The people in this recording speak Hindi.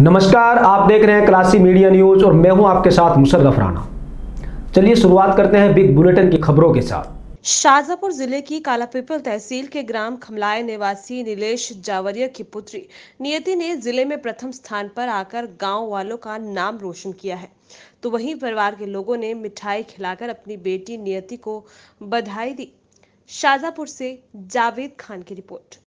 नमस्कार आप देख रहे हैं क्लासी मीडिया न्यूज और मैं हूं आपके साथ मुशर्रफ राणा चलिए शुरुआत करते हैं बिग बुलेटिन की खबरों के साथ शाजापुर जिले की कालापीपल तहसील के ग्राम खमलाय निवासी नीलेश जावरिया की पुत्री नियति ने जिले में प्रथम स्थान पर आकर गांव वालों का नाम रोशन किया है तो वहीं परिवार के लोगों ने मिठाई खिलाकर अपनी बेटी नियति को बधाई दी शाजापुर से जावेद खान की रिपोर्ट